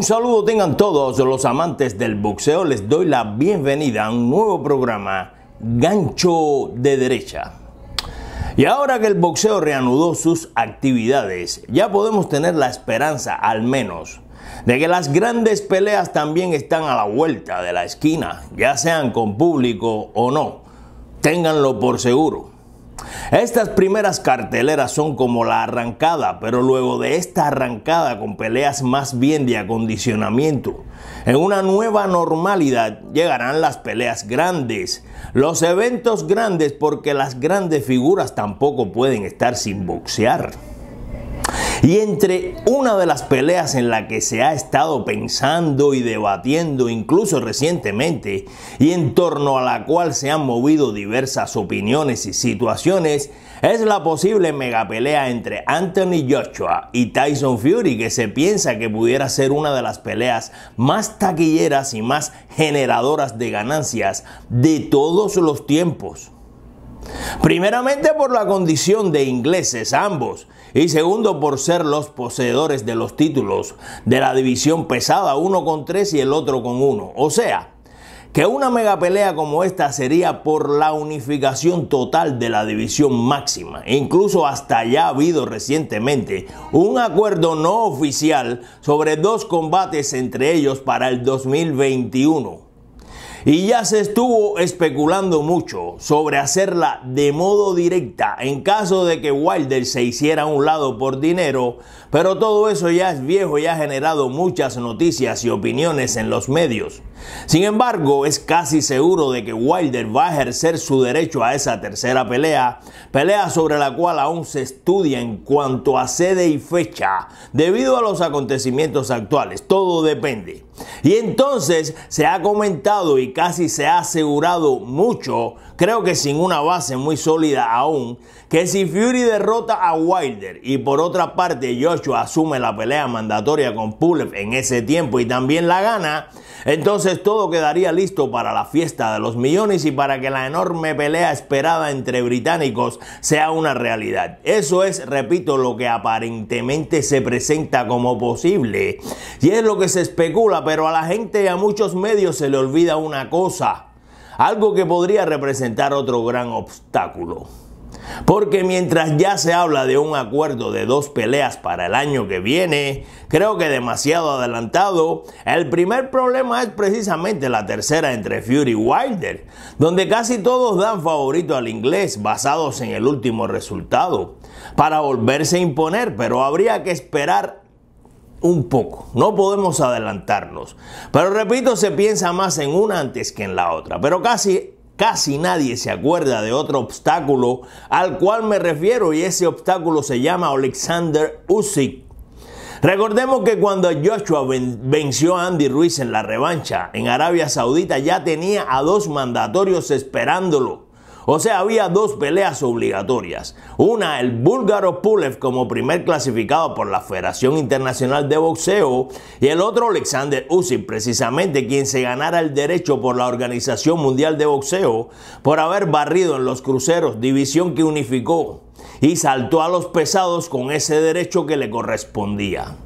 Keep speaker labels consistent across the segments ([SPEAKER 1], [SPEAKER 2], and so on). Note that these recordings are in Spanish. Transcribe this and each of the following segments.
[SPEAKER 1] Un saludo tengan todos los amantes del boxeo. Les doy la bienvenida a un nuevo programa, Gancho de Derecha. Y ahora que el boxeo reanudó sus actividades, ya podemos tener la esperanza, al menos, de que las grandes peleas también están a la vuelta de la esquina, ya sean con público o no. Ténganlo por seguro. Estas primeras carteleras son como la arrancada, pero luego de esta arrancada con peleas más bien de acondicionamiento. En una nueva normalidad llegarán las peleas grandes, los eventos grandes porque las grandes figuras tampoco pueden estar sin boxear. Y entre una de las peleas en la que se ha estado pensando y debatiendo incluso recientemente, y en torno a la cual se han movido diversas opiniones y situaciones, es la posible megapelea entre Anthony Joshua y Tyson Fury que se piensa que pudiera ser una de las peleas más taquilleras y más generadoras de ganancias de todos los tiempos. Primeramente por la condición de ingleses ambos y segundo por ser los poseedores de los títulos de la división pesada uno con tres y el otro con uno. O sea, que una mega pelea como esta sería por la unificación total de la división máxima. Incluso hasta ya ha habido recientemente un acuerdo no oficial sobre dos combates entre ellos para el 2021. Y ya se estuvo especulando mucho sobre hacerla de modo directa en caso de que Wilder se hiciera a un lado por dinero, pero todo eso ya es viejo y ha generado muchas noticias y opiniones en los medios. Sin embargo, es casi seguro de que Wilder va a ejercer su derecho a esa tercera pelea, pelea sobre la cual aún se estudia en cuanto a sede y fecha, debido a los acontecimientos actuales, todo depende. Y entonces se ha comentado y casi se ha asegurado mucho, creo que sin una base muy sólida aún, que si Fury derrota a Wilder y por otra parte Joshua asume la pelea mandatoria con Pulev en ese tiempo y también la gana, entonces todo quedaría listo para la fiesta de los millones y para que la enorme pelea esperada entre británicos sea una realidad. Eso es, repito, lo que aparentemente se presenta como posible. Y es lo que se especula, pero a la gente y a muchos medios se le olvida una cosa, algo que podría representar otro gran obstáculo. Porque mientras ya se habla de un acuerdo de dos peleas para el año que viene, creo que demasiado adelantado, el primer problema es precisamente la tercera entre Fury y Wilder, donde casi todos dan favorito al inglés basados en el último resultado, para volverse a imponer, pero habría que esperar un poco, no podemos adelantarnos. Pero repito, se piensa más en una antes que en la otra, pero casi Casi nadie se acuerda de otro obstáculo al cual me refiero y ese obstáculo se llama Alexander Usyk. Recordemos que cuando Joshua venció a Andy Ruiz en la revancha en Arabia Saudita ya tenía a dos mandatorios esperándolo. O sea, había dos peleas obligatorias. Una, el búlgaro Pulev como primer clasificado por la Federación Internacional de Boxeo y el otro Alexander Usyk, precisamente quien se ganara el derecho por la Organización Mundial de Boxeo por haber barrido en los cruceros, división que unificó y saltó a los pesados con ese derecho que le correspondía.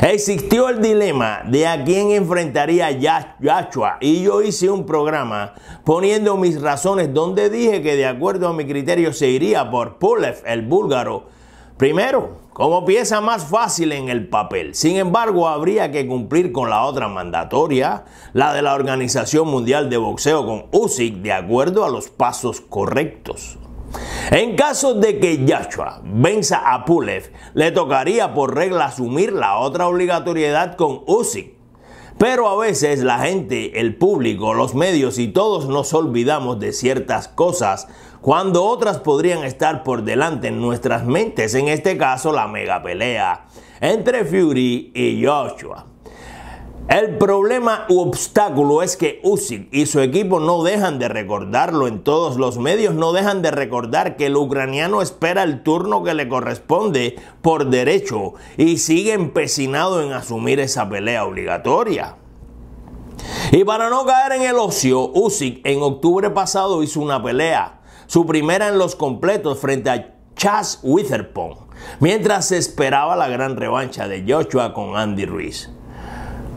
[SPEAKER 1] Existió el dilema de a quién enfrentaría Yashua y yo hice un programa poniendo mis razones donde dije que de acuerdo a mi criterio se iría por Pulev, el búlgaro, primero como pieza más fácil en el papel. Sin embargo, habría que cumplir con la otra mandatoria, la de la Organización Mundial de Boxeo con USIC, de acuerdo a los pasos correctos. En caso de que Joshua venza a Pulev, le tocaría por regla asumir la otra obligatoriedad con Uzi, Pero a veces la gente, el público, los medios y todos nos olvidamos de ciertas cosas cuando otras podrían estar por delante en nuestras mentes, en este caso la mega pelea entre Fury y Joshua. El problema u obstáculo es que Usyk y su equipo no dejan de recordarlo en todos los medios, no dejan de recordar que el ucraniano espera el turno que le corresponde por derecho y sigue empecinado en asumir esa pelea obligatoria. Y para no caer en el ocio, Usyk en octubre pasado hizo una pelea, su primera en los completos frente a Chas Witherspoon, mientras se esperaba la gran revancha de Joshua con Andy Ruiz.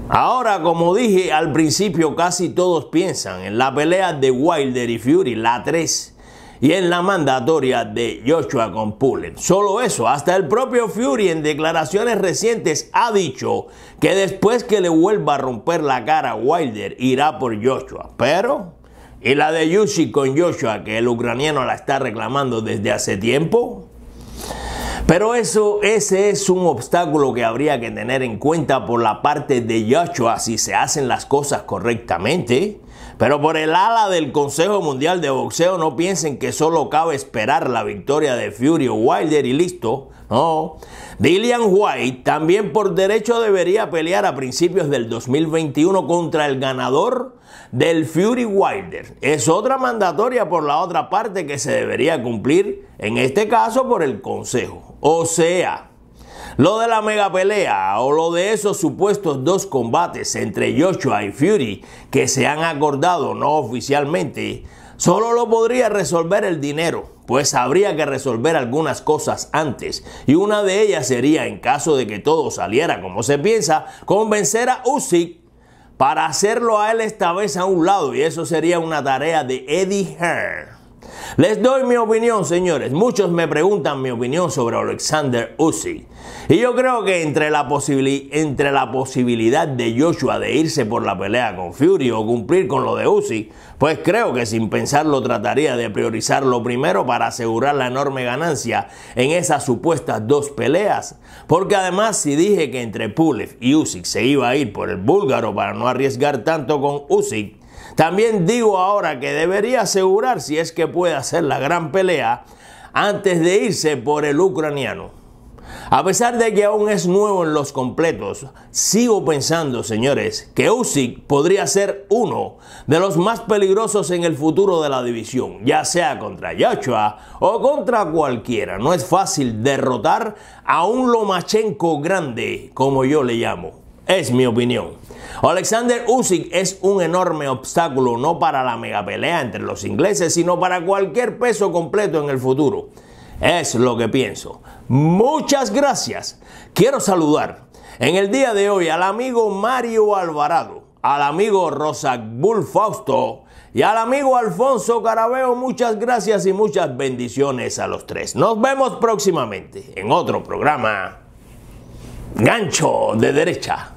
[SPEAKER 1] Ahora, como dije al principio, casi todos piensan en la pelea de Wilder y Fury, la 3, y en la mandatoria de Joshua con Pullen. Solo eso, hasta el propio Fury en declaraciones recientes ha dicho que después que le vuelva a romper la cara a Wilder, irá por Joshua. Pero, ¿y la de Yushi con Joshua, que el ucraniano la está reclamando desde hace tiempo? Pero eso, ese es un obstáculo que habría que tener en cuenta por la parte de Joshua si se hacen las cosas correctamente. Pero por el ala del Consejo Mundial de Boxeo no piensen que solo cabe esperar la victoria de Fury o Wilder y listo. No. Dillian White también por derecho debería pelear a principios del 2021 contra el ganador del Fury Wilder. Es otra mandatoria por la otra parte que se debería cumplir, en este caso por el Consejo. O sea, lo de la mega pelea o lo de esos supuestos dos combates entre Joshua y Fury que se han acordado no oficialmente, solo lo podría resolver el dinero, pues habría que resolver algunas cosas antes, y una de ellas sería, en caso de que todo saliera como se piensa, convencer a Usyk para hacerlo a él esta vez a un lado y eso sería una tarea de Eddie Hearn. Les doy mi opinión, señores. Muchos me preguntan mi opinión sobre Alexander Usyk. Y yo creo que entre la, entre la posibilidad de Joshua de irse por la pelea con Fury o cumplir con lo de Usyk, pues creo que sin pensarlo trataría de priorizar lo primero para asegurar la enorme ganancia en esas supuestas dos peleas. Porque además si dije que entre Pulev y Usyk se iba a ir por el búlgaro para no arriesgar tanto con Usyk, también digo ahora que debería asegurar si es que puede hacer la gran pelea antes de irse por el ucraniano. A pesar de que aún es nuevo en los completos, sigo pensando, señores, que Usyk podría ser uno de los más peligrosos en el futuro de la división, ya sea contra Yachua o contra cualquiera. No es fácil derrotar a un Lomachenko grande, como yo le llamo. Es mi opinión. Alexander Usyk es un enorme obstáculo no para la mega pelea entre los ingleses, sino para cualquier peso completo en el futuro. Es lo que pienso. Muchas gracias. Quiero saludar en el día de hoy al amigo Mario Alvarado, al amigo Rosa Bull Fausto y al amigo Alfonso Carabeo. Muchas gracias y muchas bendiciones a los tres. Nos vemos próximamente en otro programa. Gancho de derecha.